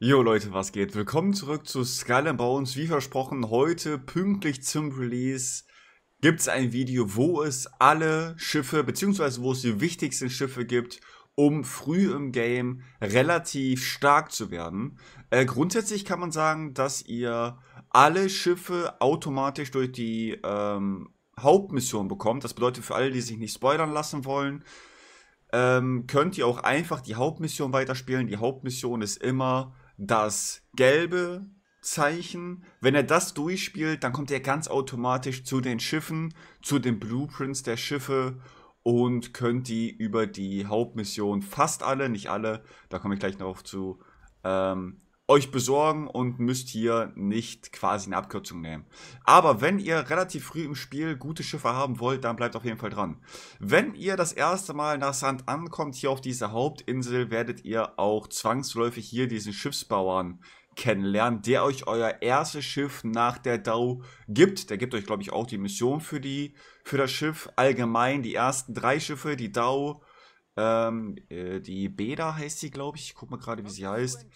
Jo Leute, was geht? Willkommen zurück zu Skyline Bones. Wie versprochen, heute pünktlich zum Release gibt es ein Video, wo es alle Schiffe, beziehungsweise wo es die wichtigsten Schiffe gibt, um früh im Game relativ stark zu werden. Äh, grundsätzlich kann man sagen, dass ihr alle Schiffe automatisch durch die ähm, Hauptmission bekommt. Das bedeutet für alle, die sich nicht spoilern lassen wollen, ähm, könnt ihr auch einfach die Hauptmission weiterspielen. Die Hauptmission ist immer das gelbe Zeichen. Wenn er das durchspielt, dann kommt er ganz automatisch zu den Schiffen, zu den Blueprints der Schiffe und könnt die über die Hauptmission fast alle, nicht alle, da komme ich gleich noch zu, ähm, euch besorgen und müsst hier nicht quasi eine Abkürzung nehmen. Aber wenn ihr relativ früh im Spiel gute Schiffe haben wollt, dann bleibt auf jeden Fall dran. Wenn ihr das erste Mal nach Sand ankommt, hier auf dieser Hauptinsel, werdet ihr auch zwangsläufig hier diesen Schiffsbauern kennenlernen, der euch euer erstes Schiff nach der DAO gibt. Der gibt euch, glaube ich, auch die Mission für, die, für das Schiff. Allgemein die ersten drei Schiffe, die DAO, ähm, äh, die Beda heißt sie, glaube ich. Ich gucke mal gerade, wie sie heißt.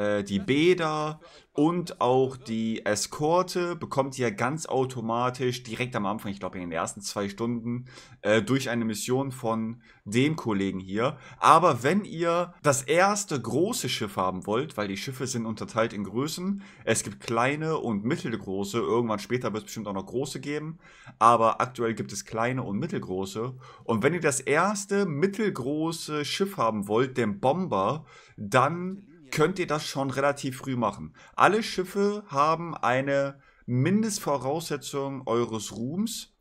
Äh, die Bäder und auch die Eskorte bekommt ihr ganz automatisch direkt am Anfang, ich glaube in den ersten zwei Stunden, äh, durch eine Mission von dem Kollegen hier. Aber wenn ihr das erste große Schiff haben wollt, weil die Schiffe sind unterteilt in Größen, es gibt kleine und mittelgroße, irgendwann später wird es bestimmt auch noch große geben, aber aktuell gibt es kleine und mittelgroße. Und wenn ihr das erste mittelgroße Schiff haben wollt, den Bomber, dann könnt ihr das schon relativ früh machen. Alle Schiffe haben eine Mindestvoraussetzung eures Ruhms.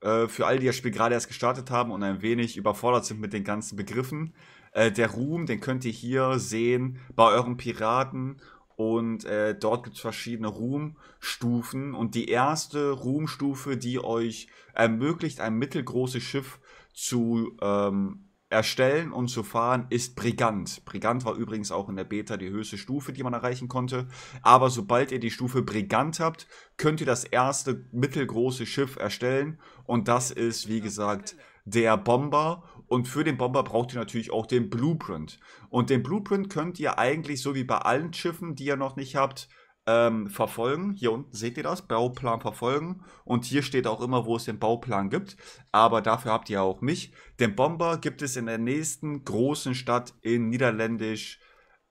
Äh, für alle, die das Spiel gerade erst gestartet haben und ein wenig überfordert sind mit den ganzen Begriffen. Äh, der Ruhm, den könnt ihr hier sehen bei euren Piraten. Und äh, dort gibt es verschiedene Ruhmstufen. Und die erste Ruhmstufe, die euch ermöglicht, ein mittelgroßes Schiff zu ähm, Erstellen und zu fahren ist Brigant. Brigant war übrigens auch in der Beta die höchste Stufe, die man erreichen konnte. Aber sobald ihr die Stufe Brigant habt, könnt ihr das erste mittelgroße Schiff erstellen. Und das ist, wie gesagt, der Bomber. Und für den Bomber braucht ihr natürlich auch den Blueprint. Und den Blueprint könnt ihr eigentlich so wie bei allen Schiffen, die ihr noch nicht habt, ähm, verfolgen. Hier unten seht ihr das, Bauplan verfolgen. Und hier steht auch immer, wo es den Bauplan gibt. Aber dafür habt ihr auch mich. Den Bomber gibt es in der nächsten großen Stadt in Niederländisch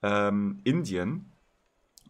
ähm, Indien.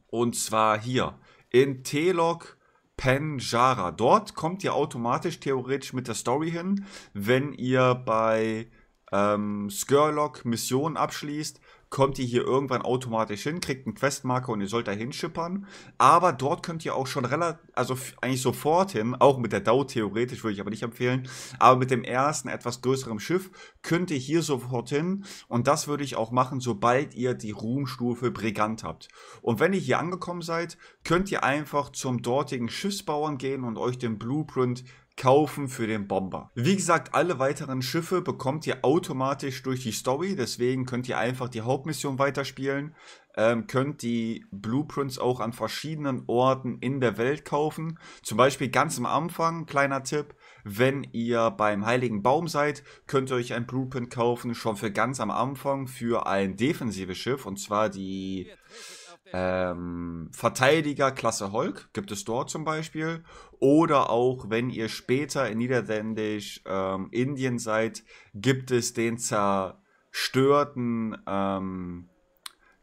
Und zwar hier in Telok Penjara. Dort kommt ihr automatisch theoretisch mit der Story hin, wenn ihr bei ähm, Skurlock Mission abschließt, kommt ihr hier irgendwann automatisch hin, kriegt einen Questmarker und ihr sollt da hinschippern. Aber dort könnt ihr auch schon relativ, also eigentlich sofort hin, auch mit der DAO theoretisch würde ich aber nicht empfehlen, aber mit dem ersten etwas größeren Schiff könnt ihr hier sofort hin. Und das würde ich auch machen, sobald ihr die Ruhmstufe Brigant habt. Und wenn ihr hier angekommen seid, könnt ihr einfach zum dortigen Schiffsbauern gehen und euch den Blueprint kaufen für den Bomber. Wie gesagt, alle weiteren Schiffe bekommt ihr automatisch durch die Story, deswegen könnt ihr einfach die Hauptmission weiterspielen, ähm, könnt die Blueprints auch an verschiedenen Orten in der Welt kaufen. Zum Beispiel ganz am Anfang, kleiner Tipp, wenn ihr beim Heiligen Baum seid, könnt ihr euch ein Blueprint kaufen, schon für ganz am Anfang für ein defensives Schiff, und zwar die... Jetzt ähm, Verteidiger Klasse Holk gibt es dort zum Beispiel. Oder auch, wenn ihr später in Niederländisch ähm, Indien seid, gibt es den zerstörten, ähm,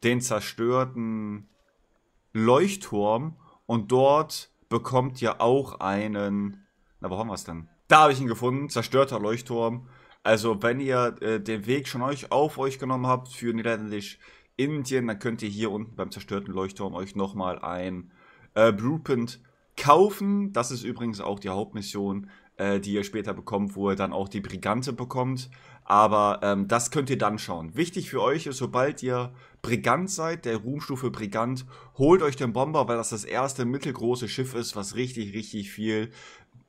den zerstörten Leuchtturm. Und dort bekommt ihr auch einen. Na, wo haben wir es denn? Da habe ich ihn gefunden. Zerstörter Leuchtturm. Also, wenn ihr äh, den Weg schon euch auf euch genommen habt für Niederländisch Indien, dann könnt ihr hier unten beim zerstörten Leuchtturm euch nochmal ein äh, Blueprint kaufen. Das ist übrigens auch die Hauptmission, äh, die ihr später bekommt, wo ihr dann auch die Brigante bekommt. Aber ähm, das könnt ihr dann schauen. Wichtig für euch ist, sobald ihr Brigant seid, der Ruhmstufe Brigant, holt euch den Bomber, weil das das erste mittelgroße Schiff ist, was richtig, richtig viel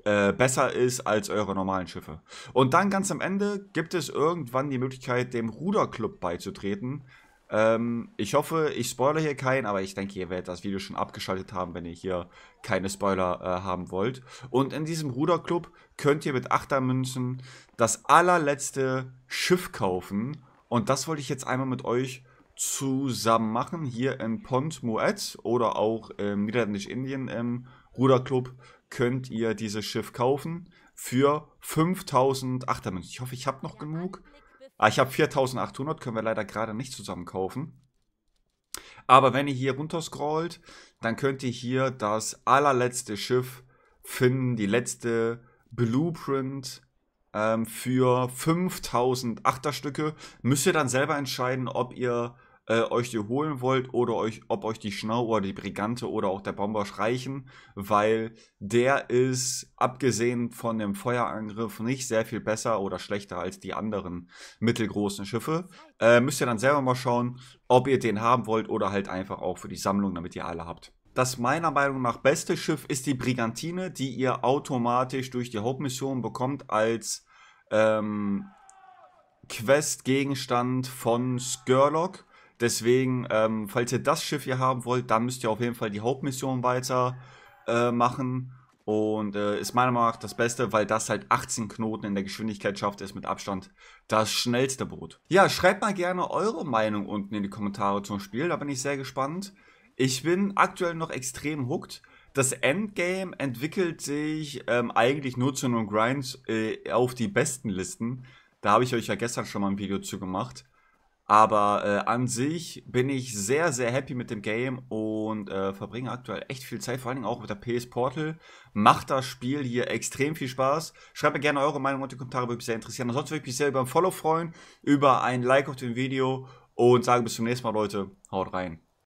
äh, besser ist als eure normalen Schiffe. Und dann ganz am Ende gibt es irgendwann die Möglichkeit, dem Ruderclub beizutreten. Ähm, ich hoffe, ich spoilere hier keinen, aber ich denke, ihr werdet das Video schon abgeschaltet haben, wenn ihr hier keine Spoiler äh, haben wollt. Und in diesem Ruderclub könnt ihr mit Achtermünzen das allerletzte Schiff kaufen. Und das wollte ich jetzt einmal mit euch zusammen machen, hier in Pont Moet oder auch im Niederländisch-Indien im Ruderclub könnt ihr dieses Schiff kaufen für 5000 Achtermünzen. Ich hoffe, ich habe noch genug. Ah, ich habe 4800, können wir leider gerade nicht zusammen kaufen. Aber wenn ihr hier runter scrollt, dann könnt ihr hier das allerletzte Schiff finden, die letzte Blueprint ähm, für 5000 Achterstücke. Müsst ihr dann selber entscheiden, ob ihr äh, euch die holen wollt oder euch, ob euch die Schnauer, die Brigante oder auch der Bombersch reichen, weil der ist, abgesehen von dem Feuerangriff, nicht sehr viel besser oder schlechter als die anderen mittelgroßen Schiffe. Äh, müsst ihr dann selber mal schauen, ob ihr den haben wollt oder halt einfach auch für die Sammlung, damit ihr alle habt. Das meiner Meinung nach beste Schiff ist die Brigantine, die ihr automatisch durch die Hauptmission bekommt als ähm, Quest-Gegenstand von Skurlock. Deswegen, ähm, falls ihr das Schiff hier haben wollt, dann müsst ihr auf jeden Fall die Hauptmission weiter äh, machen. Und äh, ist meiner Meinung nach das Beste, weil das halt 18 Knoten in der Geschwindigkeit schafft, ist mit Abstand das schnellste Boot. Ja, schreibt mal gerne eure Meinung unten in die Kommentare zum Spiel, da bin ich sehr gespannt. Ich bin aktuell noch extrem hooked. Das Endgame entwickelt sich ähm, eigentlich nur zu einem Grind äh, auf die besten Listen. Da habe ich euch ja gestern schon mal ein Video zu gemacht. Aber äh, an sich bin ich sehr, sehr happy mit dem Game und äh, verbringe aktuell echt viel Zeit, vor allen Dingen auch mit der PS Portal. Macht das Spiel hier extrem viel Spaß. Schreibt mir gerne eure Meinung und die Kommentare, würde mich sehr interessieren. Ansonsten würde ich mich sehr über ein Follow freuen, über ein Like auf dem Video und sage bis zum nächsten Mal, Leute. Haut rein.